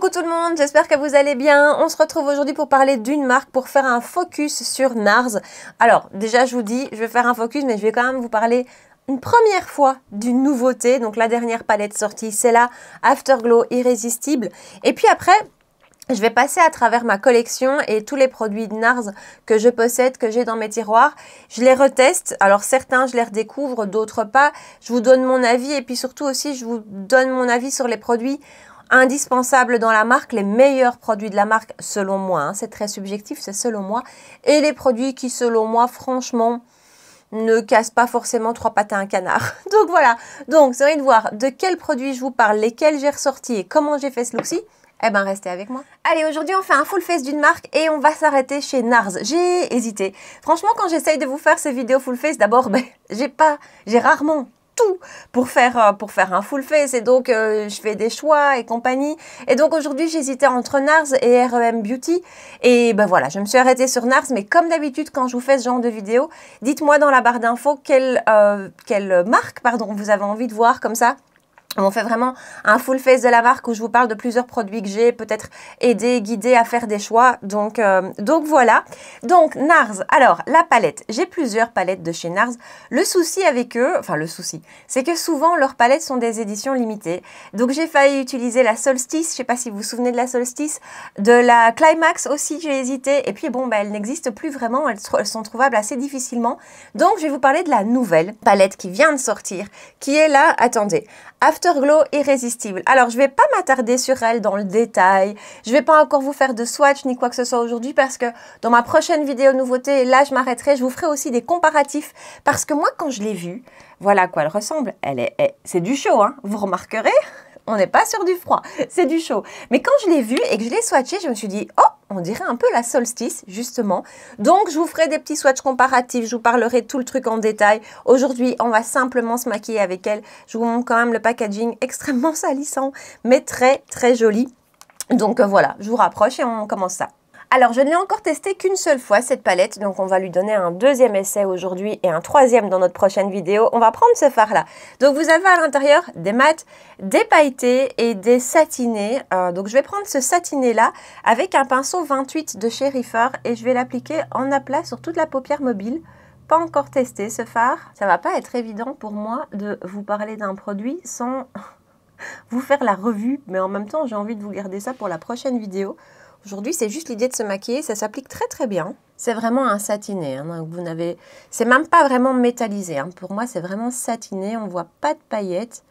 coucou tout le monde, j'espère que vous allez bien. On se retrouve aujourd'hui pour parler d'une marque, pour faire un focus sur NARS. Alors déjà je vous dis, je vais faire un focus, mais je vais quand même vous parler une première fois d'une nouveauté. Donc la dernière palette sortie, c'est la Afterglow Irrésistible. Et puis après, je vais passer à travers ma collection et tous les produits de NARS que je possède, que j'ai dans mes tiroirs. Je les reteste. Alors certains, je les redécouvre, d'autres pas. Je vous donne mon avis et puis surtout aussi, je vous donne mon avis sur les produits indispensable dans la marque, les meilleurs produits de la marque selon moi, hein. c'est très subjectif, c'est selon moi, et les produits qui selon moi franchement ne cassent pas forcément trois pattes à un canard. Donc voilà, donc vous de voir de quels produits je vous parle, lesquels j'ai ressorti et comment j'ai fait ce look-ci. Eh ben, restez avec moi. Allez, aujourd'hui, on fait un full face d'une marque et on va s'arrêter chez Nars. J'ai hésité. Franchement, quand j'essaye de vous faire ces vidéos full face, d'abord, ben, j'ai pas, j'ai rarement tout pour faire, euh, pour faire un full face. Et donc, euh, je fais des choix et compagnie. Et donc, aujourd'hui, j'hésitais entre NARS et REM Beauty. Et ben voilà, je me suis arrêtée sur NARS. Mais comme d'habitude, quand je vous fais ce genre de vidéo, dites-moi dans la barre d'infos quelle, euh, quelle marque pardon, vous avez envie de voir comme ça. On fait vraiment un full face de la marque où je vous parle de plusieurs produits que j'ai peut-être aidé, guidé à faire des choix. Donc, euh, donc voilà. Donc NARS, alors la palette, j'ai plusieurs palettes de chez NARS. Le souci avec eux, enfin le souci, c'est que souvent leurs palettes sont des éditions limitées. Donc j'ai failli utiliser la Solstice, je ne sais pas si vous vous souvenez de la Solstice, de la Climax aussi j'ai hésité. Et puis bon, bah, elles n'existent plus vraiment, elles, elles sont trouvables assez difficilement. Donc je vais vous parler de la nouvelle palette qui vient de sortir, qui est là, attendez. Afterglow Irrésistible. Alors, je vais pas m'attarder sur elle dans le détail. Je ne vais pas encore vous faire de swatch ni quoi que ce soit aujourd'hui parce que dans ma prochaine vidéo nouveauté, là, je m'arrêterai. Je vous ferai aussi des comparatifs parce que moi, quand je l'ai vue, voilà à quoi elle ressemble. Elle est, c'est du show, hein. Vous remarquerez on n'est pas sur du froid, c'est du chaud. Mais quand je l'ai vu et que je l'ai swatché, je me suis dit, oh, on dirait un peu la solstice, justement. Donc, je vous ferai des petits swatchs comparatifs, je vous parlerai tout le truc en détail. Aujourd'hui, on va simplement se maquiller avec elle. Je vous montre quand même le packaging extrêmement salissant, mais très, très joli. Donc, euh, voilà, je vous rapproche et on commence ça. Alors, je ne l'ai encore testé qu'une seule fois, cette palette, donc on va lui donner un deuxième essai aujourd'hui et un troisième dans notre prochaine vidéo. On va prendre ce fard-là. Donc, vous avez à l'intérieur des mats, des pailletés et des satinés. Euh, donc, je vais prendre ce satiné-là avec un pinceau 28 de chez et je vais l'appliquer en aplat sur toute la paupière mobile pas encore testé ce phare. Ça va pas être évident pour moi de vous parler d'un produit sans vous faire la revue, mais en même temps j'ai envie de vous garder ça pour la prochaine vidéo. Aujourd'hui, c'est juste l'idée de se maquiller, ça s'applique très très bien. C'est vraiment un satiné, hein, vous n'avez... C'est même pas vraiment métallisé, hein. pour moi c'est vraiment satiné, on voit pas de paillettes,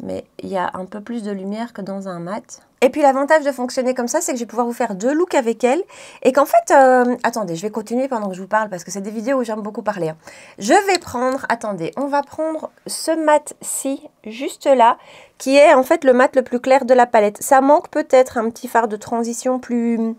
mais il y a un peu plus de lumière que dans un mat. Et puis l'avantage de fonctionner comme ça, c'est que je vais pouvoir vous faire deux looks avec elle. Et qu'en fait, euh, attendez, je vais continuer pendant que je vous parle parce que c'est des vidéos où j'aime beaucoup parler. Hein. Je vais prendre, attendez, on va prendre ce mat-ci, juste là, qui est en fait le mat le plus clair de la palette. Ça manque peut-être un petit phare de transition plus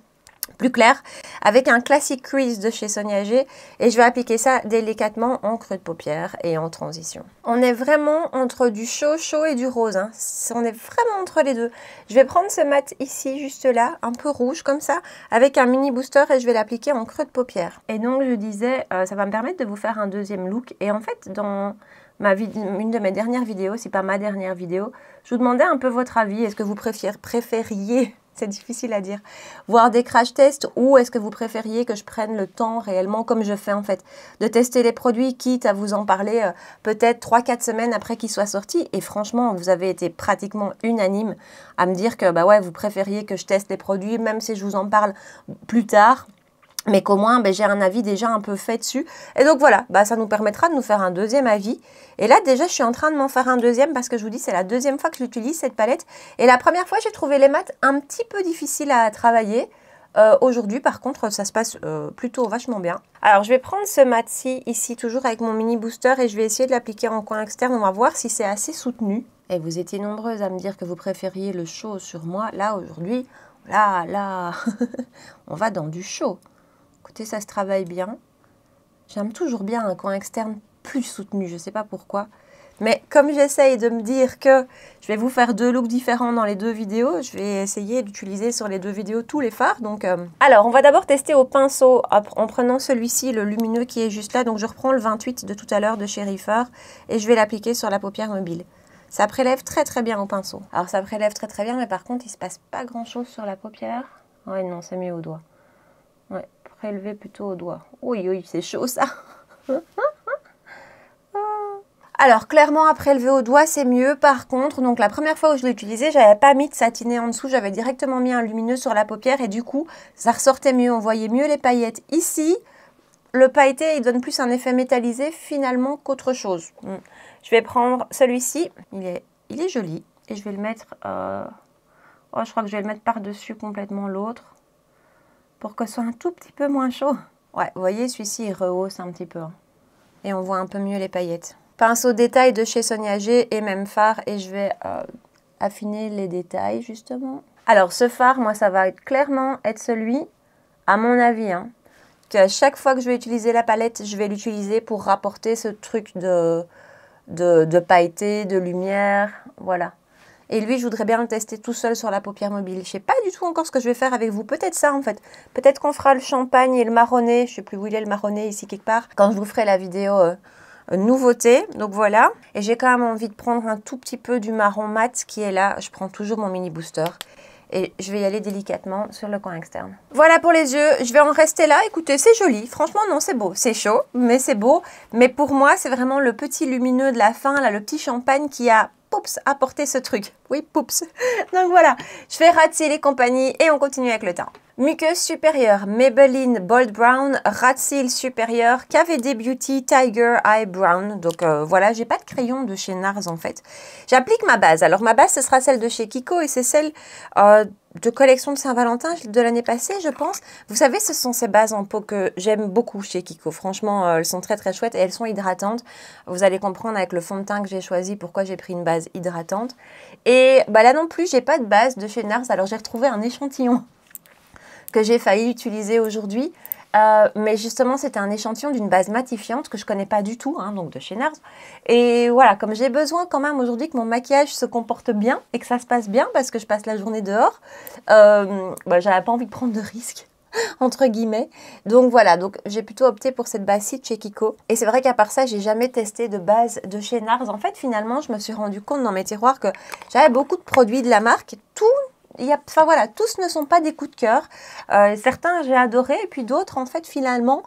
plus clair avec un classique crease de chez Sonia G et je vais appliquer ça délicatement en creux de paupière et en transition. On est vraiment entre du chaud chaud et du rose, hein. on est vraiment entre les deux. Je vais prendre ce mat ici juste là, un peu rouge comme ça, avec un mini booster et je vais l'appliquer en creux de paupière. Et donc je disais, euh, ça va me permettre de vous faire un deuxième look et en fait dans... Ma une de mes dernières vidéos, si pas ma dernière vidéo, je vous demandais un peu votre avis. Est-ce que vous préfériez c'est difficile à dire. Voir des crash tests ou est-ce que vous préfériez que je prenne le temps réellement, comme je fais en fait, de tester les produits, quitte à vous en parler euh, peut-être 3-4 semaines après qu'ils soient sortis. Et franchement, vous avez été pratiquement unanime à me dire que bah ouais, vous préfériez que je teste les produits, même si je vous en parle plus tard, mais qu'au moins ben, j'ai un avis déjà un peu fait dessus. Et donc voilà, bah, ça nous permettra de nous faire un deuxième avis. Et là déjà je suis en train de m'en faire un deuxième parce que je vous dis c'est la deuxième fois que j'utilise cette palette. Et la première fois j'ai trouvé les maths un petit peu difficiles à travailler. Euh, aujourd'hui par contre ça se passe euh, plutôt vachement bien. Alors je vais prendre ce mat-ci ici toujours avec mon mini booster et je vais essayer de l'appliquer en coin externe. On va voir si c'est assez soutenu. Et vous étiez nombreuses à me dire que vous préfériez le chaud sur moi. Là aujourd'hui, oh là, là, on va dans du chaud ça se travaille bien. J'aime toujours bien un coin externe plus soutenu, je ne sais pas pourquoi. Mais comme j'essaye de me dire que je vais vous faire deux looks différents dans les deux vidéos, je vais essayer d'utiliser sur les deux vidéos tous les fards. Donc, euh, Alors, on va d'abord tester au pinceau en prenant celui-ci, le lumineux qui est juste là. Donc, je reprends le 28 de tout à l'heure de chez Riffard et je vais l'appliquer sur la paupière mobile. Ça prélève très très bien au pinceau. Alors, ça prélève très très bien, mais par contre, il se passe pas grand-chose sur la paupière. Ouais, non, c'est mieux au doigt élevé plutôt au doigt. Oui, oui, c'est chaud ça. Alors clairement après prélever au doigt c'est mieux par contre donc la première fois où je l'ai utilisé j'avais pas mis de satiné en dessous j'avais directement mis un lumineux sur la paupière et du coup ça ressortait mieux on voyait mieux les paillettes ici le pailleté il donne plus un effet métallisé finalement qu'autre chose hmm. je vais prendre celui-ci il est, il est joli et je vais le mettre euh, oh, je crois que je vais le mettre par dessus complètement l'autre pour que ce soit un tout petit peu moins chaud. Ouais, vous voyez, celui-ci, il rehausse un petit peu. Hein. Et on voit un peu mieux les paillettes. Pinceau détail de chez Sonia G et même phare Et je vais euh, affiner les détails, justement. Alors, ce phare moi, ça va clairement être celui, à mon avis, hein, à chaque fois que je vais utiliser la palette, je vais l'utiliser pour rapporter ce truc de, de, de pailleté, de lumière, voilà. Et lui, je voudrais bien le tester tout seul sur la paupière mobile. Je ne sais pas du tout encore ce que je vais faire avec vous. Peut-être ça en fait. Peut-être qu'on fera le champagne et le marronné. Je ne sais plus où il est le marronné ici quelque part. Quand je vous ferai la vidéo euh, nouveauté. Donc voilà. Et j'ai quand même envie de prendre un tout petit peu du marron mat qui est là. Je prends toujours mon mini booster et je vais y aller délicatement sur le coin externe. Voilà pour les yeux, je vais en rester là. Écoutez, c'est joli, franchement non, c'est beau, c'est chaud, mais c'est beau. Mais pour moi, c'est vraiment le petit lumineux de la fin, là, le petit champagne qui a poups, apporter ce truc. Oui, poups. Donc voilà, je fais ratisser les compagnies et on continue avec le temps. Muqueuse supérieure, Maybelline Bold Brown, Rat supérieur, KVD Beauty Tiger Eye Brown. Donc euh, voilà, j'ai pas de crayon de chez NARS en fait. J'applique ma base. Alors ma base, ce sera celle de chez Kiko et c'est celle euh, de collection de Saint-Valentin de l'année passée, je pense. Vous savez, ce sont ces bases en peau que j'aime beaucoup chez Kiko. Franchement, euh, elles sont très très chouettes et elles sont hydratantes. Vous allez comprendre avec le fond de teint que j'ai choisi pourquoi j'ai pris une base hydratante. Et bah, là non plus, j'ai pas de base de chez Nars. Alors j'ai retrouvé un échantillon que j'ai failli utiliser aujourd'hui. Euh, mais justement, c'était un échantillon d'une base matifiante que je connais pas du tout, hein, donc de chez NARS. Et voilà, comme j'ai besoin quand même aujourd'hui que mon maquillage se comporte bien et que ça se passe bien parce que je passe la journée dehors, euh, bah, j'avais pas envie de prendre de risques entre guillemets. Donc voilà, donc j'ai plutôt opté pour cette base-ci de chez Kiko. Et c'est vrai qu'à part ça, j'ai jamais testé de base de chez NARS. En fait, finalement, je me suis rendu compte dans mes tiroirs que j'avais beaucoup de produits de la marque, tout enfin voilà, tous ne sont pas des coups de cœur. Euh, certains j'ai adoré et puis d'autres en fait finalement.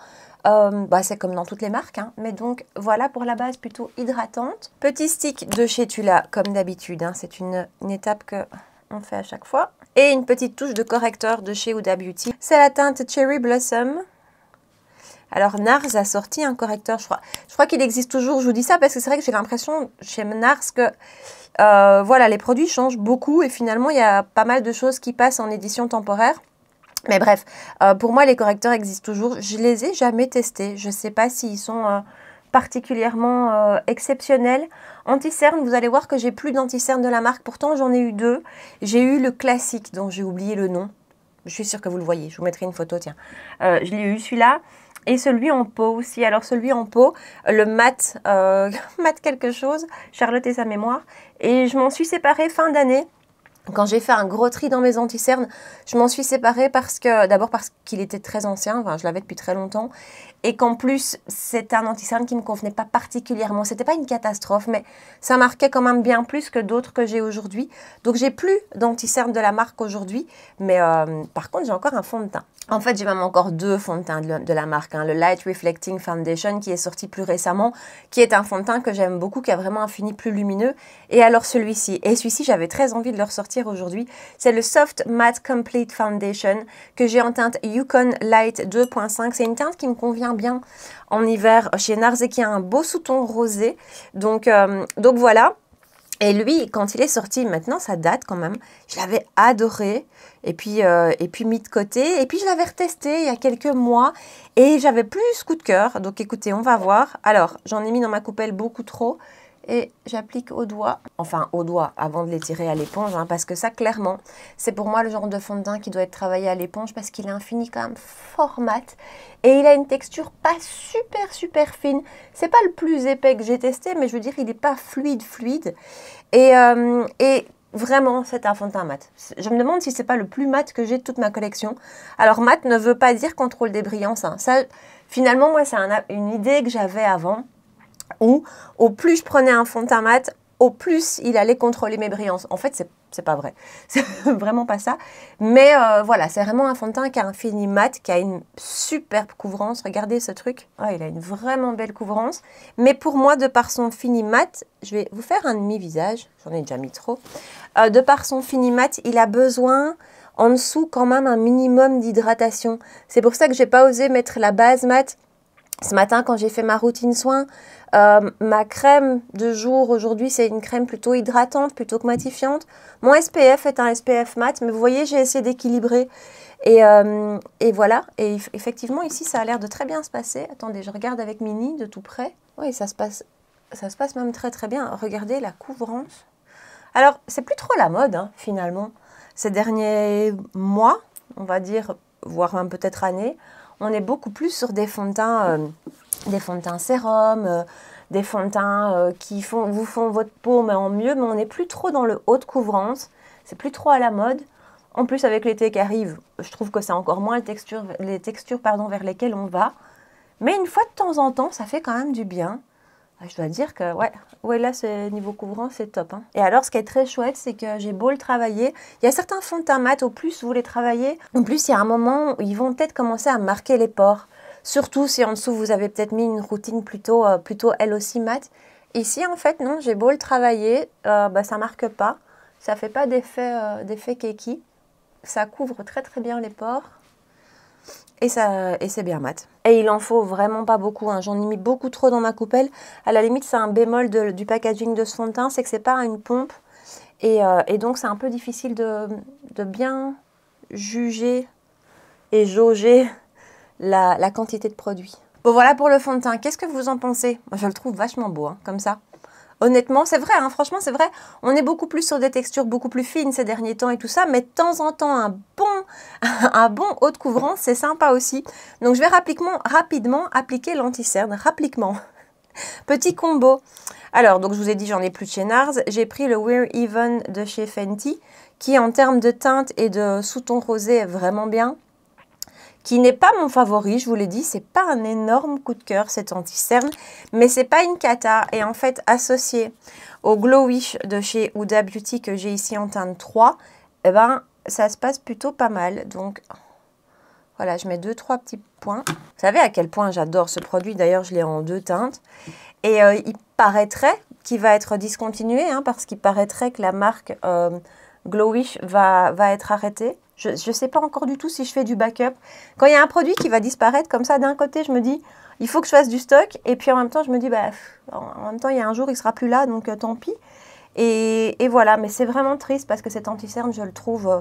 Euh, bah, c'est comme dans toutes les marques, hein, mais donc voilà pour la base plutôt hydratante. Petit stick de chez Tula, comme d'habitude, hein, c'est une, étape que on fait à chaque fois. Et une petite touche de correcteur de chez Huda Beauty. C'est la teinte Cherry Blossom. Alors NARS a sorti un correcteur, je crois. Je crois qu'il existe toujours, je vous dis ça parce que c'est vrai que j'ai l'impression chez NARS que euh, voilà, les produits changent beaucoup et finalement il y a pas mal de choses qui passent en édition temporaire. Mais bref, euh, pour moi les correcteurs existent toujours. Je les ai jamais testés. Je ne sais pas s'ils sont euh, particulièrement exceptionnels. anti vous allez voir que j'ai plus danti de la marque. Pourtant j'en ai eu deux. J'ai eu le classique dont j'ai oublié le nom. Je suis sûre que vous le voyez. Je vous mettrai une photo, tiens. je l'ai eu celui-là et celui en peau aussi. Alors celui en peau, le mat, euh, mat quelque chose, Charlotte et sa mémoire. Et je m'en suis séparée fin d'année quand j'ai fait un gros tri dans mes anticernes, je m'en suis séparée parce que d'abord parce qu'il était très ancien, je l'avais depuis très longtemps, et qu'en plus c'est un anticerne qui ne me convenait pas particulièrement. C'était pas une catastrophe, mais ça marquait quand même bien plus que d'autres que j'ai aujourd'hui. Donc j'ai plus d'anticernes de la marque aujourd'hui, mais euh, par contre j'ai encore un fond de teint. En fait j'ai même encore deux fonds de teint de la marque, hein. le Light Reflecting Foundation qui est sorti plus récemment, qui est un fond de teint que j'aime beaucoup, qui a vraiment un fini plus lumineux, et alors celui-ci. Et celui-ci j'avais très envie de le ressortir aujourd'hui. C'est le Soft Matte Complete Foundation que j'ai en teinte Yukon Light 2.5. C'est une teinte qui me convient bien en hiver chez Nars et qui a un beau sous-ton rosé. Donc, euh, donc voilà. Et lui, quand il est sorti, maintenant ça date quand même, je l'avais adoré et puis, euh, et puis mis de côté. Et puis je l'avais retesté il y a quelques mois et j'avais plus coup de cœur. Donc écoutez, on va voir. Alors, j'en ai mis dans ma coupelle beaucoup trop et j'applique au doigt, enfin au doigt avant de l'étirer à l'éponge, hein, parce que ça clairement, c'est pour moi le genre de fond de teint qui doit être travaillé à l'éponge parce qu'il est infini quand même fort mat et il a une texture pas super super fine. C'est pas le plus épais que j'ai testé, mais je veux dire il n'est pas fluide fluide euh, et, vraiment c'est un fond de teint mat. Je me demande si c'est pas le plus mat que j'ai de toute ma collection. Alors mat ne veut pas dire contrôle des brillances, hein. ça finalement moi c'est une idée que j'avais avant où au plus je prenais un fond de teint mat, au plus il allait contrôler mes brillances. En fait, c'est c'est pas vrai. C'est vraiment pas ça. Mais euh, voilà, c'est vraiment un fond de teint qui a un fini mat, qui a une superbe couvrance. Regardez ce truc. il a une vraiment belle couvrance. Mais pour moi, de par son fini mat, je vais vous faire un demi-visage. J'en ai déjà mis trop. Euh, de par son fini mat, il a besoin en dessous quand même un minimum d'hydratation. C'est pour ça que j'ai pas osé mettre la base mat ce matin, quand j'ai fait ma routine soin, euh, ma crème de jour aujourd'hui, c'est une crème plutôt hydratante, plutôt que matifiante. Mon SPF est un SPF mat, mais vous voyez, j'ai essayé d'équilibrer. Et, euh, voilà. Et effectivement, ici, ça a l'air de très bien se passer. Attendez, je regarde avec Mini de tout près. Oui, ça se passe, ça se passe même très très bien. Regardez la couvrance. Alors, c'est plus trop la mode, hein, finalement. Ces derniers mois, on va dire, voire même peut-être années, on est beaucoup plus sur des fonds euh, des sérum, euh, des fonds euh, qui font, vous font votre peau mais en mieux, mais on n'est plus trop dans le haut de couvrance, c'est plus trop à la mode. En plus, avec l'été qui arrive, je trouve que c'est encore moins les textures, les textures pardon, vers lesquelles on va. Mais une fois de temps en temps, ça fait quand même du bien. Ah, je dois dire que ouais, ouais là ce niveau couvrant c'est top. Hein. Et alors ce qui est très chouette c'est que j'ai beau le travailler, il y a certains fonds de teint mat au plus vous les travaillez, en plus il y a un moment où ils vont peut-être commencer à marquer les pores. Surtout si en dessous vous avez peut-être mis une routine plutôt, euh, plutôt elle aussi mat. Ici en fait non, j'ai beau le travailler, ça euh, bah, ça marque pas, ça fait pas d'effet euh, d'effet ça couvre très très bien les pores et, c'est bien mat. Et il en faut vraiment pas beaucoup. Hein. J'en ai mis beaucoup trop dans ma coupelle. À la limite, c'est un bémol du packaging de ce fond de teint, c'est que c'est pas une pompe. Et, euh, donc, c'est un peu difficile de, bien juger et jauger la, quantité de produit. Bon, voilà pour le fond de teint. Qu'est-ce que vous en pensez je le trouve vachement beau, hein, comme ça. Honnêtement, c'est vrai, hein, franchement, c'est vrai. On est beaucoup plus sur des textures beaucoup plus fines ces derniers temps et tout ça, mais de temps en temps, un bon, un bon haut de couvrant, c'est sympa aussi. Donc, je vais rapidement, rapidement appliquer l'anti-cerne, rapidement. Petit combo. Alors, donc je vous ai dit, j'en ai plus de chez Nars. J'ai pris le Wear Even de chez Fenty, qui en termes de teinte et de sous-ton rosé est vraiment bien qui n'est pas mon favori, je vous l'ai dit, c'est pas un énorme coup de cœur cet anti-cerne, mais c'est pas une cata. Et en fait, associé au Glowish de chez Huda Beauty que j'ai ici en teinte 3, eh ben, ça se passe plutôt pas mal. Donc, voilà, je mets deux, trois petits points. Vous savez à quel point j'adore ce produit. D'ailleurs, je l'ai en deux teintes. Et euh, il paraîtrait qu'il va être discontinué, hein, parce qu'il paraîtrait que la marque... Euh, Glowish va, va être arrêté. Je ne sais pas encore du tout si je fais du backup. Quand il y a un produit qui va disparaître comme ça, d'un côté, je me dis, il faut que je fasse du stock. Et puis en même temps, je me dis, bah, en même temps, il y a un jour, il ne sera plus là, donc euh, tant pis. Et, voilà, mais c'est vraiment triste parce que cet anti-cerne, je le trouve euh,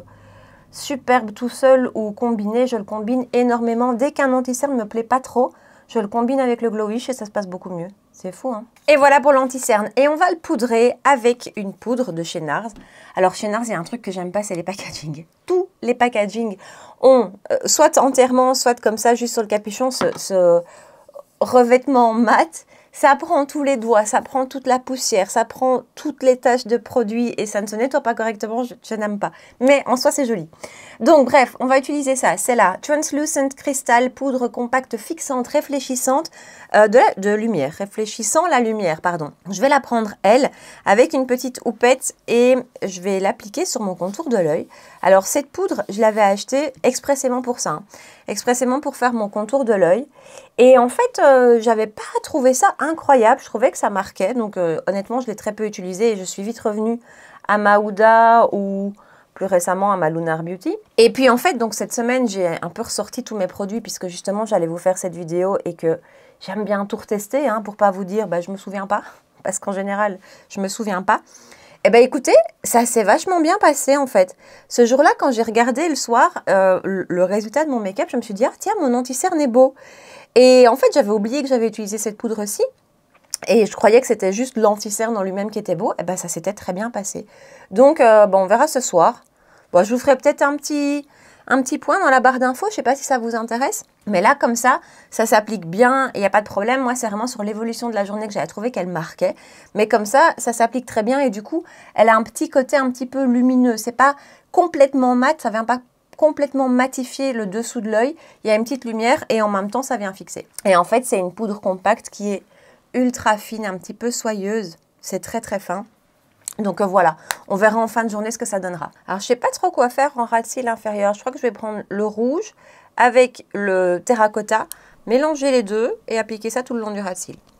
superbe tout seul ou combiné. Je le combine énormément. Dès qu'un anti-cerne ne me plaît pas trop, je le combine avec le Glowish et ça se passe beaucoup mieux. C'est fou, hein Et voilà pour lanti Et on va le poudrer avec une poudre de chez NARS. Alors, chez NARS, il y a un truc que j'aime pas, c'est les packaging. Tous les packaging ont, euh, soit entièrement, soit comme ça, juste sur le capuchon, ce revêtement mat ça prend tous les doigts, ça prend toute la poussière, ça prend toutes les taches de produits et ça ne se nettoie pas correctement, je, n'aime pas. Mais en soi, c'est joli. Donc bref, on va utiliser ça. C'est la Translucent Crystal Poudre Compacte Fixante Réfléchissante euh, de, de, lumière, réfléchissant la lumière, pardon. Je vais la prendre, elle, avec une petite houppette et je vais l'appliquer sur mon contour de l'œil. Alors cette poudre, je l'avais achetée expressément pour ça, hein. expressément pour faire mon contour de l'œil. Et en fait, je euh, j'avais pas trouvé ça incroyable, je trouvais que ça marquait. Donc euh, honnêtement, je l'ai très peu utilisé et je suis vite revenue à ma ou plus récemment à ma Lunar Beauty. Et puis en fait, donc cette semaine, j'ai un peu ressorti tous mes produits puisque justement, j'allais vous faire cette vidéo et que j'aime bien tout retester pour hein, pour pas vous dire, bah, je me souviens pas. Parce qu'en général, je me souviens pas. Eh bien, écoutez, ça s'est vachement bien passé en fait. Ce jour-là, quand j'ai regardé le soir euh, le résultat de mon make-up, je me suis dit, ah, tiens, mon anti-cerne est beau. Et en fait, j'avais oublié que j'avais utilisé cette poudre-ci. Et je croyais que c'était juste l'anti-cerne en lui-même qui était beau. Eh bien, ça s'était très bien passé. Donc, euh, bon, on verra ce soir. Bon, je vous ferai peut-être un petit, un petit point dans la barre d'infos, je ne sais pas si ça vous intéresse. Mais là, comme ça, ça s'applique bien, il n'y a pas de problème. Moi, c'est vraiment sur l'évolution de la journée que j'ai trouvé qu'elle marquait. Mais comme ça, ça s'applique très bien et du coup, elle a un petit côté un petit peu lumineux. C'est pas complètement mat, ça vient pas complètement matifier le dessous de l'œil. Il y a une petite lumière et en même temps, ça vient fixer. Et en fait, c'est une poudre compacte qui est ultra fine, un petit peu soyeuse. C'est très très fin. Donc euh, voilà, on verra en fin de journée ce que ça donnera. Alors je sais pas trop quoi faire en ras de inférieur. Je crois que je vais prendre le rouge avec le terracotta, mélanger les deux et appliquer ça tout le long du ras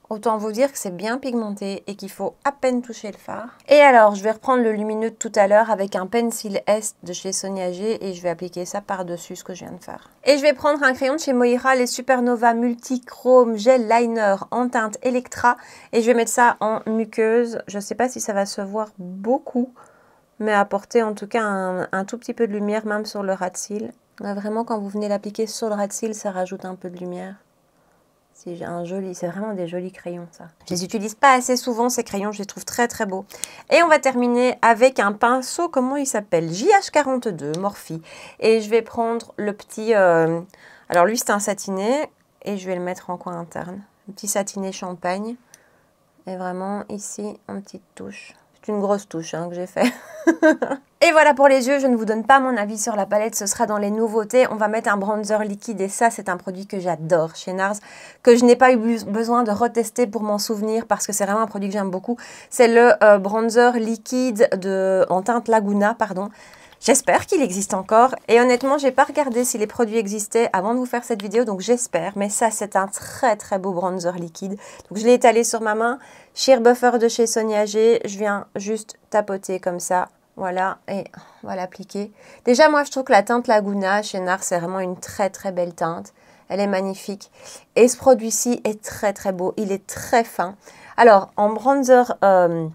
Autant vous dire que c'est bien pigmenté et qu'il faut à peine toucher le fard. Et alors, je vais reprendre le lumineux de tout à l'heure avec un Pencil S de chez Sonia G et je vais appliquer ça par-dessus ce que je viens de faire. Et je vais prendre un crayon de chez Moira, les Supernova Multichrome Gel Liner en teinte Electra et je vais mettre ça en muqueuse. Je ne sais pas si ça va se voir beaucoup, mais apporter en tout cas un, tout petit peu de lumière même sur le ras de Vraiment, quand vous venez l'appliquer sur le ras de ça rajoute un peu de lumière. C'est un joli, c'est vraiment des jolis crayons ça. Je les utilise pas assez souvent ces crayons, je les trouve très très beaux. Et on va terminer avec un pinceau, comment il s'appelle JH42 morphy Et je vais prendre le petit, euh, alors lui c'est un satiné et je vais le mettre en coin interne. Un petit satiné champagne et vraiment ici une petite touche. C'est une grosse touche hein, que j'ai fait. et voilà pour les yeux, je ne vous donne pas mon avis sur la palette, ce sera dans les nouveautés. On va mettre un bronzer liquide et ça c'est un produit que j'adore chez NARS, que je n'ai pas eu besoin de retester pour m'en souvenir parce que c'est vraiment un produit que j'aime beaucoup. C'est le euh, bronzer liquide de, en teinte Laguna, pardon. J'espère qu'il existe encore et honnêtement, j'ai pas regardé si les produits existaient avant de vous faire cette vidéo, donc j'espère. Mais ça, c'est un très très beau bronzer liquide. Donc je l'ai étalé sur ma main. Sheer Buffer de chez Sonia G. Je viens juste tapoter comme ça. Voilà, et on va l'appliquer. Déjà, moi, je trouve que la teinte Laguna chez NAR, c'est vraiment une très très belle teinte. Elle est magnifique. Et ce produit-ci est très très beau. Il est très fin. Alors, en bronzer... Euh,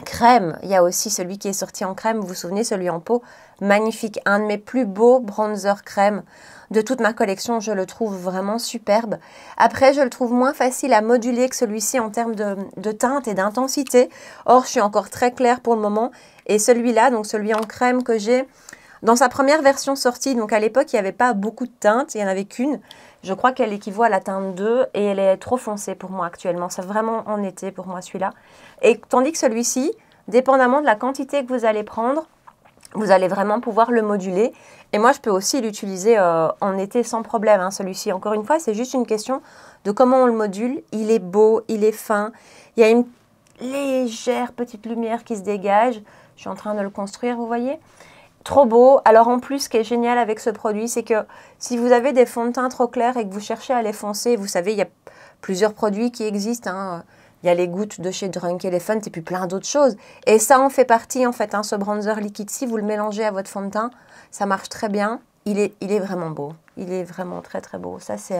crème. Il y a aussi celui qui est sorti en crème, vous vous souvenez, celui en peau, magnifique. Un de mes plus beaux bronzer crème de toute ma collection, je le trouve vraiment superbe. Après, je le trouve moins facile à moduler que celui-ci en termes de, teinte et d'intensité. Or, je suis encore très claire pour le moment. Et celui-là, donc celui en crème que j'ai, dans sa première version sortie, donc à l'époque, il n'y avait pas beaucoup de teintes, il n'y en avait qu'une. Je crois qu'elle équivaut à la teinte 2 et elle est trop foncée pour moi actuellement. C'est vraiment en été pour moi celui-là. Et tandis que celui-ci, dépendamment de la quantité que vous allez prendre, vous allez vraiment pouvoir le moduler. Et moi, je peux aussi l'utiliser euh, en été sans problème, hein, celui-ci. Encore une fois, c'est juste une question de comment on le module. Il est beau, il est fin. Il y a une légère petite lumière qui se dégage. Je suis en train de le construire, vous voyez Trop beau. Alors en plus, ce qui est génial avec ce produit, c'est que si vous avez des fonds de teint trop clairs et que vous cherchez à les foncer, vous savez, il y a plusieurs produits qui existent. Hein, il y a les gouttes de chez Drunk Elephant et puis plein d'autres choses. Et ça en fait partie en fait, hein, ce bronzer liquide. Si vous le mélangez à votre fond de teint, ça marche très bien. Il est, il est vraiment beau. Il est vraiment très très beau. Ça c'est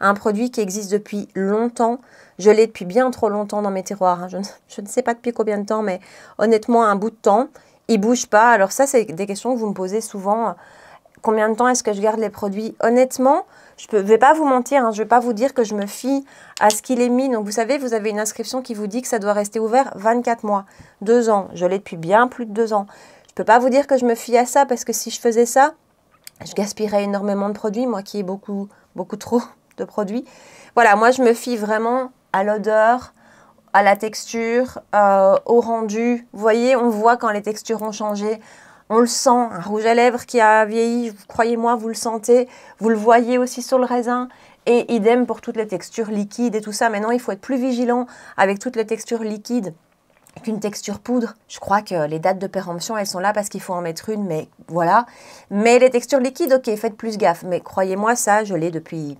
un, produit qui existe depuis longtemps. Je l'ai depuis bien trop longtemps dans mes tiroirs. Hein. Je, ne, je ne sais pas depuis combien de temps, mais honnêtement un bout de temps. Il bouge pas. Alors ça c'est des questions que vous me posez souvent. Combien de temps est-ce que je garde les produits Honnêtement, je ne vais pas vous mentir, hein, je ne vais pas vous dire que je me fie à ce qu'il est mis. Donc vous savez, vous avez une inscription qui vous dit que ça doit rester ouvert 24 mois, 2 ans. Je l'ai depuis bien plus de 2 ans. Je ne peux pas vous dire que je me fie à ça parce que si je faisais ça, je gaspillerais énormément de produits, moi qui ai beaucoup, beaucoup trop de produits. Voilà, moi je me fie vraiment à l'odeur, à la texture, euh, au rendu. Vous voyez, on voit quand les textures ont changé on le sent, un rouge à lèvres qui a vieilli, croyez-moi, vous le sentez, vous le voyez aussi sur le raisin. Et idem pour toutes les textures liquides et tout ça. Maintenant, il faut être plus vigilant avec toutes les textures liquides qu'une texture poudre. Je crois que les dates de péremption, elles sont là parce qu'il faut en mettre une, mais voilà. Mais les textures liquides, ok, faites plus gaffe. Mais croyez-moi, ça, je l'ai depuis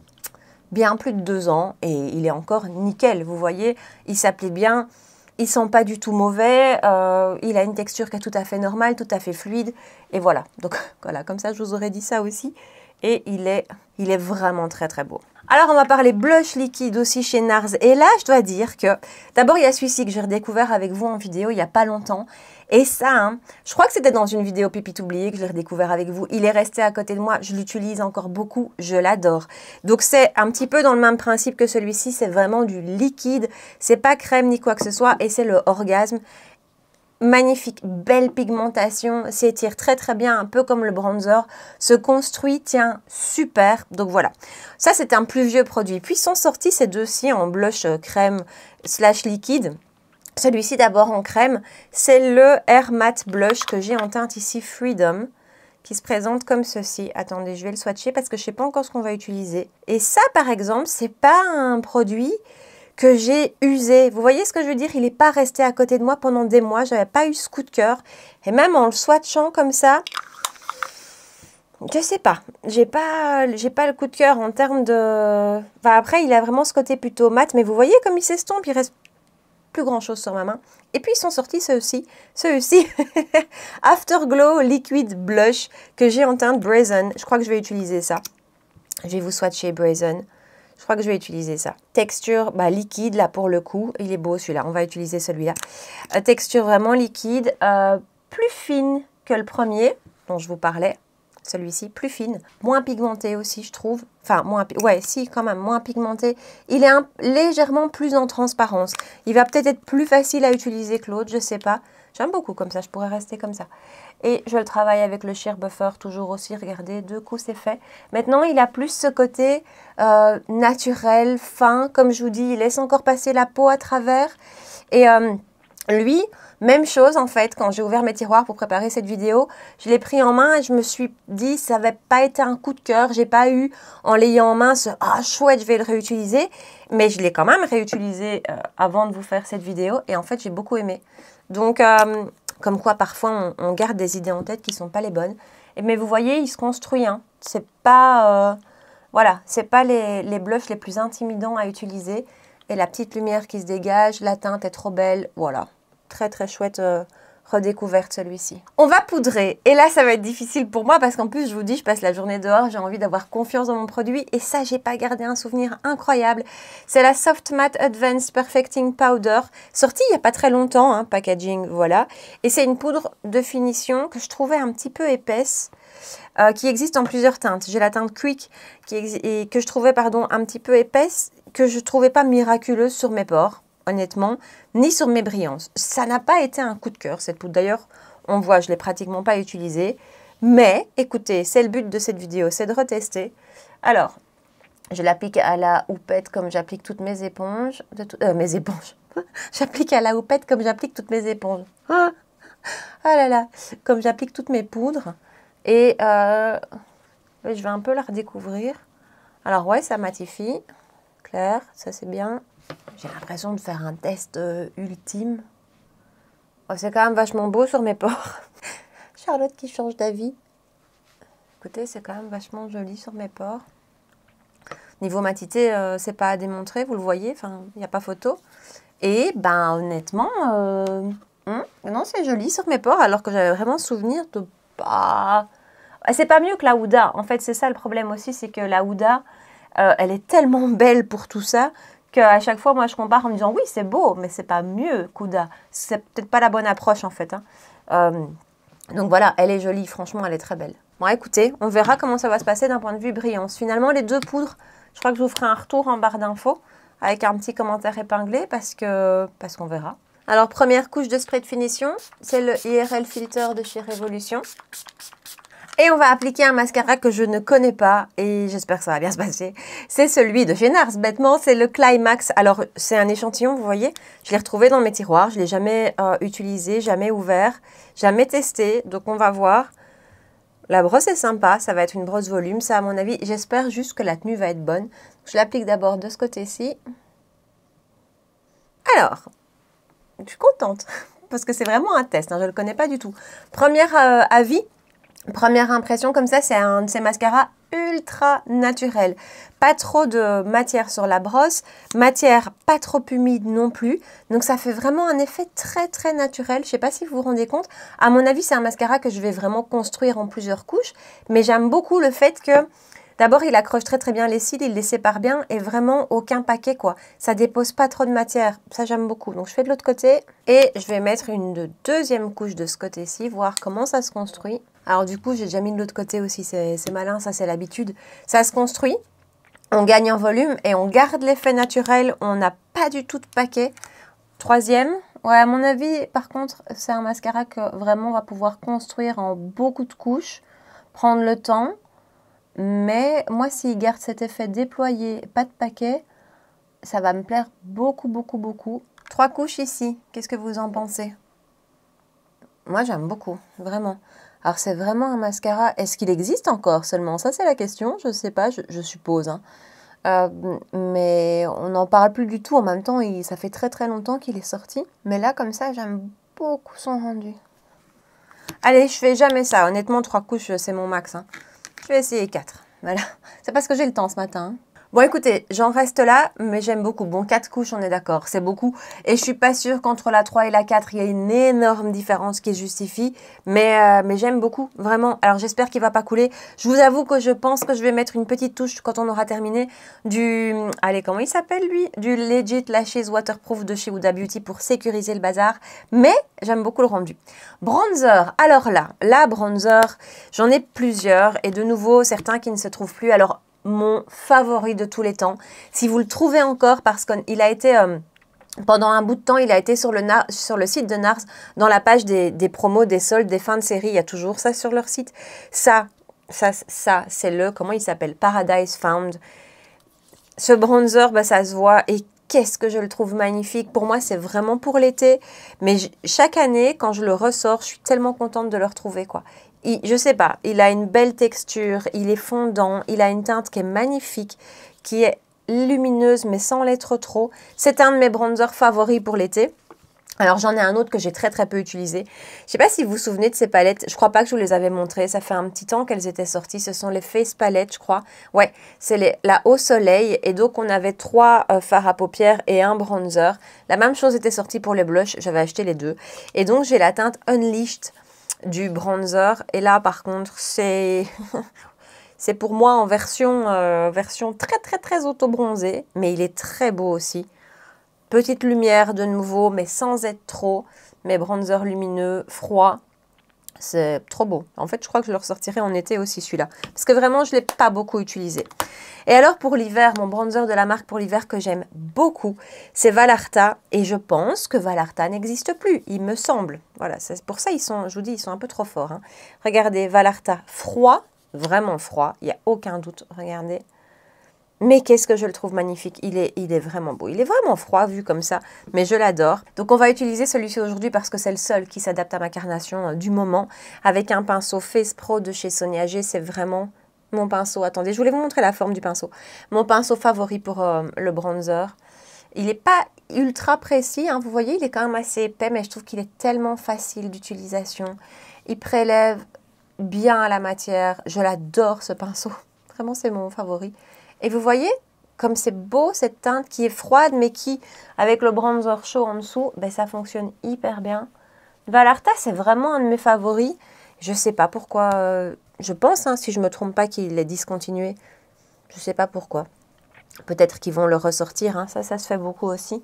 bien plus de deux ans et il est encore nickel. Vous voyez, il s'applique bien ils sont pas du tout mauvais. Euh, il a une texture qui est tout à fait normale, tout à fait fluide. Et voilà. Donc voilà, comme ça, je vous aurais dit ça aussi. Et il est, il est vraiment très très beau. Alors on va parler blush liquide aussi chez NARS. Et là, je dois dire que d'abord il y a celui-ci que j'ai redécouvert avec vous en vidéo il n'y a pas longtemps. Et ça, hein, je crois que c'était dans une vidéo Pépite oubliée que je l'ai redécouvert avec vous. Il est resté à côté de moi, je l'utilise encore beaucoup, je l'adore. Donc c'est un petit peu dans le même principe que celui-ci, c'est vraiment du liquide, c'est pas crème ni quoi que ce soit et c'est le orgasme magnifique, belle pigmentation, s'étire très très bien, un peu comme le bronzer, se construit, tient super. Donc voilà, ça c'est un plus vieux produit. Puis sont sortis ces deux-ci en blush euh, crème slash liquide. Celui-ci d'abord en crème, c'est le Air Matte Blush que j'ai en teinte ici Freedom qui se présente comme ceci. Attendez, je vais le swatcher parce que je ne sais pas encore ce qu'on va utiliser. Et ça, par exemple, c'est pas un produit que j'ai usé. Vous voyez ce que je veux dire Il n'est pas resté à côté de moi pendant des mois. Je n'avais pas eu ce coup de cœur. Et même en le swatchant comme ça, je sais pas. J'ai pas, pas le coup de cœur en termes de. Enfin, après, il a vraiment ce côté plutôt mat, mais vous voyez comme il s'estompe. Il reste plus grand chose sur ma main. Et puis ils sont sortis ceux-ci, ceux-ci, Afterglow Liquid Blush que j'ai en teinte Brazen. Je crois que je vais utiliser ça. Je vais vous swatcher Brazen. Je crois que je vais utiliser ça. Texture bah, liquide, là, pour le coup. Il est beau, celui-là. On va utiliser celui-là. Euh, texture vraiment liquide, euh, plus fine que le premier dont je vous parlais celui-ci, plus fine, moins pigmenté aussi, je trouve. Enfin, moins, ouais, si, quand même, moins pigmenté. Il est légèrement plus en transparence. Il va peut-être être plus facile à utiliser que l'autre, je sais pas. J'aime beaucoup comme ça, je pourrais rester comme ça. Et je le travaille avec le sheer buffer, toujours aussi, regardez, deux coups c'est fait. Maintenant, il a plus ce côté euh, naturel, fin, comme je vous dis, il laisse encore passer la peau à travers. Et... Euh, lui, même chose en fait, quand j'ai ouvert mes tiroirs pour préparer cette vidéo, je l'ai pris en main et je me suis dit ça n'avait pas été un coup de cœur, j'ai pas eu en l'ayant en main ce ah chouette, je vais le réutiliser, mais je l'ai quand même réutilisé euh, avant de vous faire cette vidéo et en fait j'ai beaucoup aimé. Donc euh, comme quoi parfois on, garde des idées en tête qui ne sont pas les bonnes, mais vous voyez il se construit, hein. c'est pas euh, voilà, c'est pas les, les les plus intimidants à utiliser et la petite lumière qui se dégage, la teinte est trop belle, voilà. Très très chouette euh, redécouverte celui-ci. On va poudrer et là ça va être difficile pour moi parce qu'en plus je vous dis je passe la journée dehors, j'ai envie d'avoir confiance dans mon produit et ça j'ai pas gardé un souvenir incroyable. C'est la Soft Matte Advanced Perfecting Powder, sortie il y a pas très longtemps, hein, packaging voilà. Et c'est une poudre de finition que je trouvais un petit peu épaisse. Euh, qui existe en plusieurs teintes. J'ai la teinte Quick qui que je trouvais pardon, un petit peu épaisse que je ne trouvais pas miraculeuse sur mes pores, honnêtement, ni sur mes brillances. Ça n'a pas été un coup de cœur, cette poudre. D'ailleurs, on voit, je ne l'ai pratiquement pas utilisée. Mais, écoutez, c'est le but de cette vidéo, c'est de retester. Alors, je l'applique à la houppette comme j'applique toutes mes éponges. De euh, mes éponges. j'applique à la houppette comme j'applique toutes mes éponges. Ah, ah là là, comme j'applique toutes mes poudres. Et euh, je vais un peu la redécouvrir. Alors ouais, ça matifie ça c'est bien. J'ai l'impression de faire un test euh, ultime. Oh, c'est quand même vachement beau sur mes pores. Charlotte qui change d'avis. Écoutez, c'est quand même vachement joli sur mes pores. Niveau matité, euh, c'est pas à démontrer, vous le voyez, enfin, il n'y a pas photo. Et ben honnêtement, euh, hmm, non, c'est joli sur mes pores, alors que j'avais vraiment souvenir de pas. Ah, c'est pas mieux que la Houda. En fait, c'est ça le problème aussi, c'est que la Houda, euh, elle est tellement belle pour tout ça qu'à chaque fois, moi, je compare en me disant oui, c'est beau, mais c'est pas mieux, Kouda. C'est peut-être pas la bonne approche en fait. Hein. Euh, donc voilà, elle est jolie, franchement, elle est très belle. Bon, écoutez, on verra comment ça va se passer d'un point de vue brillance. Finalement, les deux poudres, je crois que je vous ferai un retour en barre d'infos avec un petit commentaire épinglé parce que parce qu'on verra. Alors, première couche de spray de finition, c'est le IRL Filter de chez Revolution. Et on va appliquer un mascara que je ne connais pas et j'espère que ça va bien se passer. C'est celui de chez bêtement, c'est le Climax. Alors, c'est un échantillon, vous voyez, je l'ai retrouvé dans mes tiroirs, je ne l'ai jamais euh, utilisé, jamais ouvert, jamais testé, donc on va voir. La brosse est sympa, ça va être une brosse volume, ça à mon avis, j'espère juste que la tenue va être bonne. Je l'applique d'abord de ce côté-ci. Alors, je suis contente parce que c'est vraiment un test, hein, je ne le connais pas du tout. Premier euh, avis, Première impression comme ça, c'est un de ces mascaras ultra naturel. Pas trop de matière sur la brosse, matière pas trop humide non plus. Donc ça fait vraiment un effet très très naturel. Je sais pas si vous vous rendez compte. À mon avis, c'est un mascara que je vais vraiment construire en plusieurs couches. Mais j'aime beaucoup le fait que D'abord, il accroche très très bien les cils, il les sépare bien et vraiment aucun paquet quoi. Ça dépose pas trop de matière, ça j'aime beaucoup. Donc je fais de l'autre côté et je vais mettre une deuxième couche de ce côté-ci, voir comment ça se construit. Alors du coup, j'ai déjà mis de l'autre côté aussi, c'est malin, ça c'est l'habitude. Ça se construit, on gagne en volume et on garde l'effet naturel, on n'a pas du tout de paquet. Troisième, ouais, à mon avis, par contre, c'est un mascara que vraiment on va pouvoir construire en beaucoup de couches, prendre le temps. Mais moi, s'il garde cet effet déployé, pas de paquet, ça va me plaire beaucoup, beaucoup, beaucoup. Trois couches ici, qu'est-ce que vous en pensez Moi, j'aime beaucoup, vraiment. Alors c'est vraiment un mascara. Est-ce qu'il existe encore seulement Ça c'est la question, je ne sais pas, je, suppose. Hein. Euh, mais on n'en parle plus du tout. En même temps, il, ça fait très très longtemps qu'il est sorti. Mais là, comme ça, j'aime beaucoup son rendu. Allez, je fais jamais ça. Honnêtement, trois couches, c'est mon max. Hein. Je vais essayer quatre. Voilà. C'est parce que j'ai le temps ce matin. Hein. Bon, écoutez, j'en reste là, mais j'aime beaucoup. Bon, quatre couches, on est d'accord, c'est beaucoup. Et je suis pas sûre qu'entre la 3 et la 4, il y a une énorme différence qui justifie. Mais, euh, mais j'aime beaucoup, vraiment. Alors, j'espère qu'il va pas couler. Je vous avoue que je pense que je vais mettre une petite touche quand on aura terminé du... Allez, comment il s'appelle, lui Du Legit Lashes Waterproof de chez Huda Beauty pour sécuriser le bazar. Mais j'aime beaucoup le rendu. Bronzer. Alors là, la bronzer, j'en ai plusieurs. Et de nouveau, certains qui ne se trouvent plus. Alors, mon favori de tous les temps. Si vous le trouvez encore, parce qu'il a été... Euh, pendant un bout de temps, il a été sur le, sur le site de Nars, dans la page des, promos, des soldes, des fins de série. Il y a toujours ça sur leur site. Ça, ça, ça, c'est le, comment il s'appelle Paradise Found. Ce bronzer, bah, ça se voit. Et qu'est-ce que je le trouve magnifique. Pour moi, c'est vraiment pour l'été. Mais chaque année, quand je le ressors, je suis tellement contente de le retrouver. Quoi. Je je sais pas, il a une belle texture, il est fondant, il a une teinte qui est magnifique, qui est lumineuse mais sans l'être trop. C'est un de mes bronzers favoris pour l'été. Alors j'en ai un autre que j'ai très très peu utilisé. Je sais pas si vous vous souvenez de ces palettes, je crois pas que je vous les avais montrées, ça fait un petit temps qu'elles étaient sorties, ce sont les Face Palettes je crois. Ouais, c'est la haut Soleil et donc on avait trois euh, fards à paupières et un bronzer. La même chose était sortie pour les blushs, j'avais acheté les deux. Et donc j'ai la teinte Unleashed du bronzer. Et là, par contre, c'est... c'est pour moi en version, euh, version très, très, très auto-bronzée. Mais il est très beau aussi. Petite lumière de nouveau, mais sans être trop. Mais bronzer lumineux, froid. C'est trop beau. En fait, je crois que je le ressortirai en été aussi celui-là. Parce que vraiment, je ne l'ai pas beaucoup utilisé. Et alors pour l'hiver, mon bronzer de la marque pour l'hiver que j'aime beaucoup, c'est Valarta. Et je pense que Valarta n'existe plus, il me semble. Voilà, c'est pour ça, ils sont, je vous dis, ils sont un peu trop forts. Hein. Regardez, Valarta, froid, vraiment froid, il n'y a aucun doute. Regardez, mais qu'est-ce que je le trouve magnifique il est, il est vraiment beau. Il est vraiment froid vu comme ça, mais je l'adore. Donc on va utiliser celui-ci aujourd'hui parce que c'est le seul qui s'adapte à ma carnation euh, du moment. Avec un pinceau Face Pro de chez Sonia G, c'est vraiment mon pinceau. Attendez, je voulais vous montrer la forme du pinceau. Mon pinceau favori pour euh, le bronzer. Il n'est pas ultra précis, hein, vous voyez, il est quand même assez épais, mais je trouve qu'il est tellement facile d'utilisation. Il prélève bien la matière. Je l'adore ce pinceau. Vraiment, c'est mon favori. Et vous voyez comme c'est beau cette teinte qui est froide mais qui, avec le bronzer chaud en dessous, ben, ça fonctionne hyper bien. Valarta, c'est vraiment un de mes favoris. Je ne sais pas pourquoi, euh, je pense, hein, si je me trompe pas, qu'il est discontinué. Je ne sais pas pourquoi. Peut-être qu'ils vont le ressortir, hein, ça, ça se fait beaucoup aussi.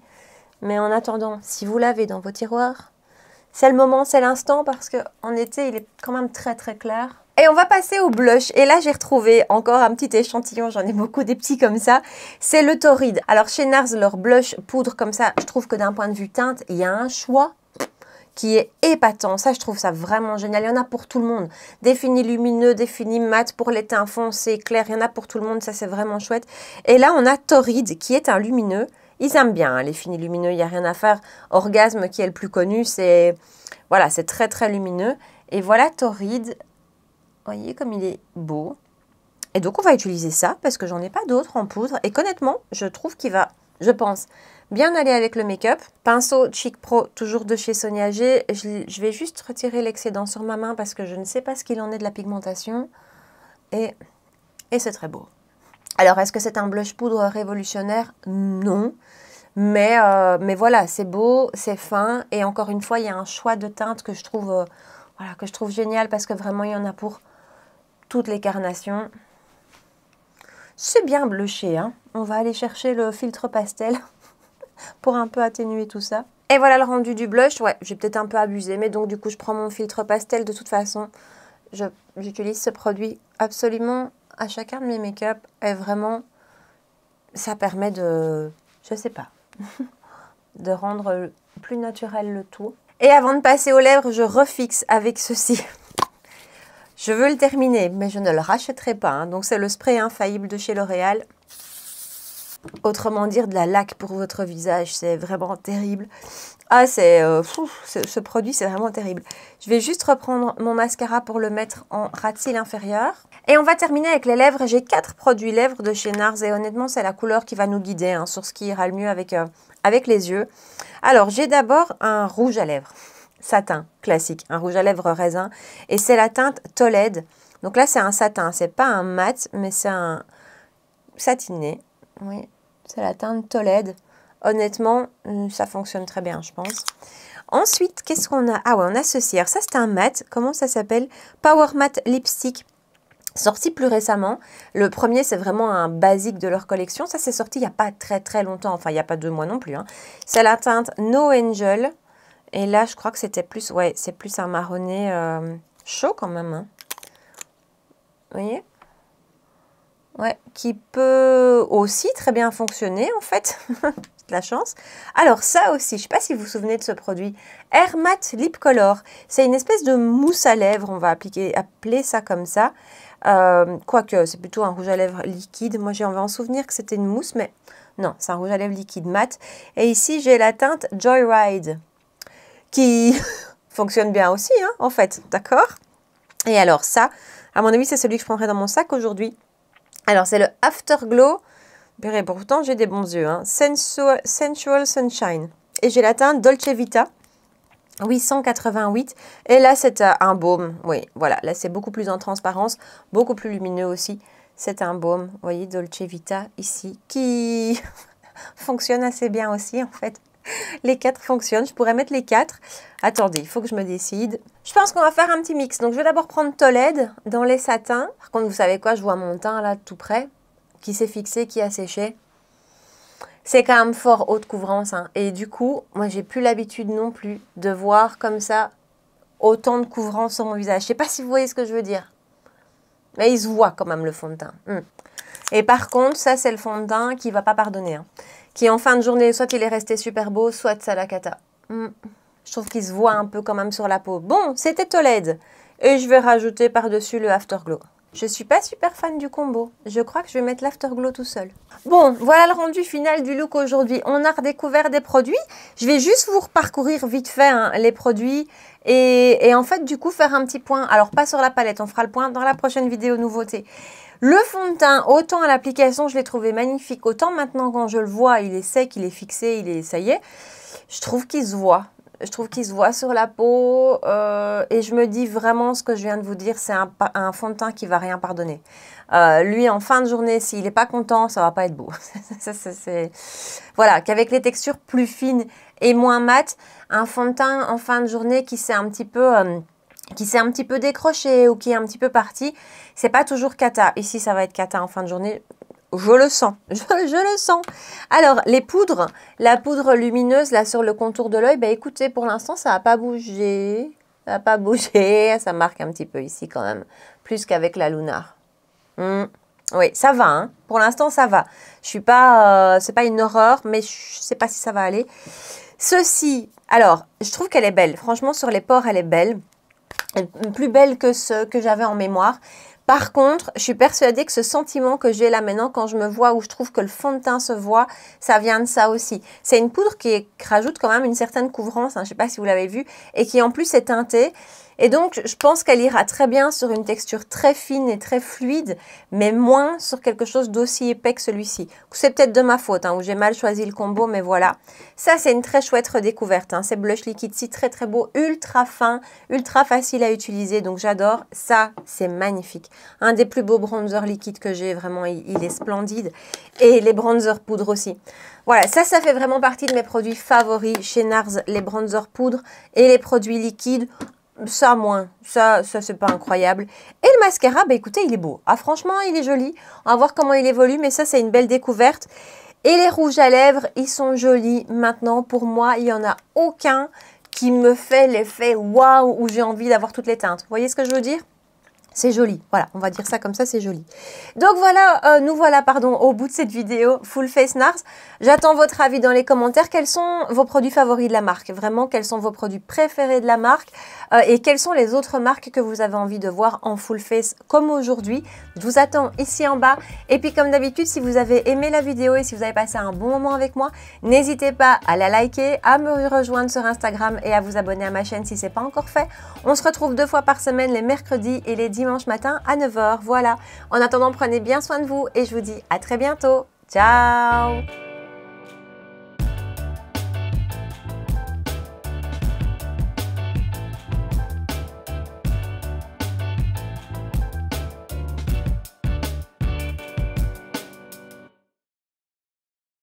Mais en attendant, si vous l'avez dans vos tiroirs, c'est le moment, c'est l'instant, parce qu'en été, il est quand même très très clair. Et on va passer au blush. Et là, j'ai retrouvé encore un petit échantillon. J'en ai beaucoup des petits comme ça. C'est le Torrid. Alors, chez NARS, leur blush poudre comme ça, je trouve que d'un point de vue teinte, il y a un choix qui est épatant. Ça, je trouve ça vraiment génial. Il y en a pour tout le monde. Défini lumineux, défini mat pour les teints foncés, clairs. Il y en a pour tout le monde. Ça, c'est vraiment chouette. Et là, on a Torrid qui est un lumineux. Ils aiment bien hein, les finis lumineux. Il n'y a rien à faire. Orgasme qui est le plus connu, c'est voilà, c'est très très lumineux. Et voilà Torrid voyez comme il est beau. Et donc, on va utiliser ça parce que j'en ai pas d'autres en poudre. Et honnêtement, je trouve qu'il va, je pense, bien aller avec le make-up. Pinceau Chic Pro, toujours de chez Sonia G. Je, vais juste retirer l'excédent sur ma main parce que je ne sais pas ce qu'il en est de la pigmentation. Et, c'est très beau. Alors, est-ce que c'est un blush poudre révolutionnaire Non. Mais, euh, mais voilà, c'est beau, c'est fin. Et encore une fois, il y a un choix de teintes que je trouve, euh, voilà, que je trouve génial parce que vraiment, il y en a pour toutes les carnations. C'est bien blushé, hein. on va aller chercher le filtre pastel pour un peu atténuer tout ça. Et voilà le rendu du blush, ouais, j'ai peut-être un peu abusé, mais donc du coup je prends mon filtre pastel de toute façon. J'utilise ce produit absolument à chacun de mes make-up et vraiment ça permet de, je sais pas, de rendre plus naturel le tout. Et avant de passer aux lèvres, je refixe avec ceci. Je veux le terminer, mais je ne le rachèterai pas. Hein. Donc c'est le spray infaillible de chez L'Oréal. Autrement dire, de la laque pour votre visage, c'est vraiment terrible. Ah, c'est euh, fou. ce, produit, c'est vraiment terrible. Je vais juste reprendre mon mascara pour le mettre en ras inférieur. Et on va terminer avec les lèvres. J'ai quatre produits lèvres de chez NARS et honnêtement, c'est la couleur qui va nous guider hein, sur ce qui ira le mieux avec, euh, avec les yeux. Alors, j'ai d'abord un rouge à lèvres satin classique, un rouge à lèvres raisin. Et c'est la teinte Toled. Donc là, c'est un satin. C'est pas un mat, mais c'est un satiné. Oui, c'est la teinte Tolède. Honnêtement, euh, ça fonctionne très bien, je pense. Ensuite, qu'est-ce qu'on a Ah ouais, on a ceci. Alors ça, c'est un mat. Comment ça s'appelle Power Matte Lipstick. Sorti plus récemment. Le premier, c'est vraiment un basique de leur collection. Ça, s'est sorti il n'y a pas très très longtemps. Enfin, il n'y a pas deux mois non plus. Hein. C'est la teinte No Angel. Et là, je crois que c'était plus... Ouais, c'est plus un marronné euh, chaud quand même. Hein. Vous voyez Ouais, qui peut aussi très bien fonctionner en fait. de la chance. Alors ça aussi, je ne sais pas si vous vous souvenez de ce produit, Air Matte Lip Color. C'est une espèce de mousse à lèvres, on va appliquer, appeler ça comme ça. Euh, quoique, c'est plutôt un rouge à lèvres liquide. Moi, j'ai envie en souvenir que c'était une mousse, mais non, c'est un rouge à lèvres liquide mat. Et ici, j'ai la teinte Joyride qui fonctionne bien aussi, hein, en fait, d'accord Et alors ça, à mon avis, c'est celui que je prendrai dans mon sac aujourd'hui. Alors, c'est le Afterglow. Et pourtant, j'ai des bons yeux. Hein. Sensual, Sunshine. Et j'ai la Dolce Vita. 888. Et là, c'est euh, un baume. Oui, voilà. Là, c'est beaucoup plus en transparence, beaucoup plus lumineux aussi. C'est un baume, vous voyez, Dolce Vita ici, qui fonctionne assez bien aussi, en fait les quatre fonctionnent. Je pourrais mettre les quatre. Attendez, il faut que je me décide. Je pense qu'on va faire un petit mix. Donc, je vais d'abord prendre Tolède dans les satins. Par contre, vous savez quoi Je vois mon teint là, tout près, qui s'est fixé, qui a séché. C'est quand même fort haute couvrance. Hein. Et du coup, moi, j'ai plus l'habitude non plus de voir comme ça autant de couvrance sur mon visage. Je sais pas si vous voyez ce que je veux dire. Mais il se voit quand même le fond de teint. Hmm. Et par contre, ça, c'est le fond de teint qui va pas pardonner. Hein qui en fin de journée, soit il est resté super beau, soit ça la cata. Hmm. Je trouve qu'il se voit un peu quand même sur la peau. Bon, c'était Toled Et je vais rajouter par-dessus le Afterglow. Je suis pas super fan du combo. Je crois que je vais mettre l'afterglow tout seul. Bon, voilà le rendu final du look aujourd'hui. On a redécouvert des produits. Je vais juste vous parcourir vite fait hein, les produits et, et en fait du coup faire un petit point. Alors pas sur la palette, on fera le point dans la prochaine vidéo nouveauté. Le fond de teint, autant à l'application, je l'ai trouvé magnifique, autant maintenant quand je le vois, il est sec, il est fixé, il est, ça y est, je trouve qu'il se voit. Je trouve qu'il se voit sur la peau euh, et je me dis vraiment ce que je viens de vous dire, c'est un, fond de teint qui va rien pardonner. Euh, lui, en fin de journée, s'il n'est pas content, ça va pas être beau. voilà, qu'avec les textures plus fines et moins mates, un fond de teint en fin de journée qui s'est un petit peu... Euh, qui s'est un petit peu décroché ou qui est un petit peu parti, c'est pas toujours cata. Ici, ça va être cata en fin de journée. Je le sens, je, le sens. Alors, les poudres, la poudre lumineuse là sur le contour de l'œil, ben écoutez, pour l'instant, ça n'a pas bougé. Ça n'a pas bougé, ça marque un petit peu ici quand même, plus qu'avec la luna. Hmm. Oui, ça va. Hein. Pour l'instant, ça va. Je suis pas, euh, c'est pas une horreur, mais je sais pas si ça va aller. Ceci, alors, je trouve qu'elle est belle. Franchement, sur les pores, elle est belle plus belle que ce que j'avais en mémoire. Par contre, je suis persuadée que ce sentiment que j'ai là maintenant, quand je me vois où je trouve que le fond de teint se voit, ça vient de ça aussi. C'est une poudre qui, rajoute quand même une certaine couvrance, hein, je ne sais pas si vous l'avez vu, et qui en plus est teintée. Et donc, je pense qu'elle ira très bien sur une texture très fine et très fluide, mais moins sur quelque chose d'aussi épais que celui-ci. C'est peut-être de ma faute, hein, où j'ai mal choisi le combo, mais voilà. Ça, c'est une très chouette redécouverte. Ces hein. C'est Blush Liquide si très très beau, ultra fin, ultra facile à utiliser, donc j'adore. Ça, c'est magnifique. Un des plus beaux bronzers liquides que j'ai, vraiment, il, est splendide. Et les bronzers poudre aussi. Voilà, ça, ça fait vraiment partie de mes produits favoris chez NARS, les bronzers poudre et les produits liquides ça moins, ça, ça c'est pas incroyable. Et le mascara, bah écoutez, il est beau. Ah franchement, il est joli. On va voir comment il évolue, mais ça c'est une belle découverte. Et les rouges à lèvres, ils sont jolis. Maintenant, pour moi, il n'y en a aucun qui me fait l'effet waouh où j'ai envie d'avoir toutes les teintes. Vous voyez ce que je veux dire c'est joli. Voilà, on va dire ça comme ça, c'est joli. Donc voilà, euh, nous voilà, pardon, au bout de cette vidéo Full Face Nars. J'attends votre avis dans les commentaires. Quels sont vos produits favoris de la marque Vraiment, quels sont vos produits préférés de la marque euh, Et quelles sont les autres marques que vous avez envie de voir en Full Face comme aujourd'hui Je vous attends ici en bas. Et puis comme d'habitude, si vous avez aimé la vidéo et si vous avez passé un bon moment avec moi, n'hésitez pas à la liker, à me rejoindre sur Instagram et à vous abonner à ma chaîne si ce n'est pas encore fait. On se retrouve deux fois par semaine, les mercredis et les dimanches matin à 9h. Voilà. En attendant, prenez bien soin de vous et je vous dis à très bientôt. Ciao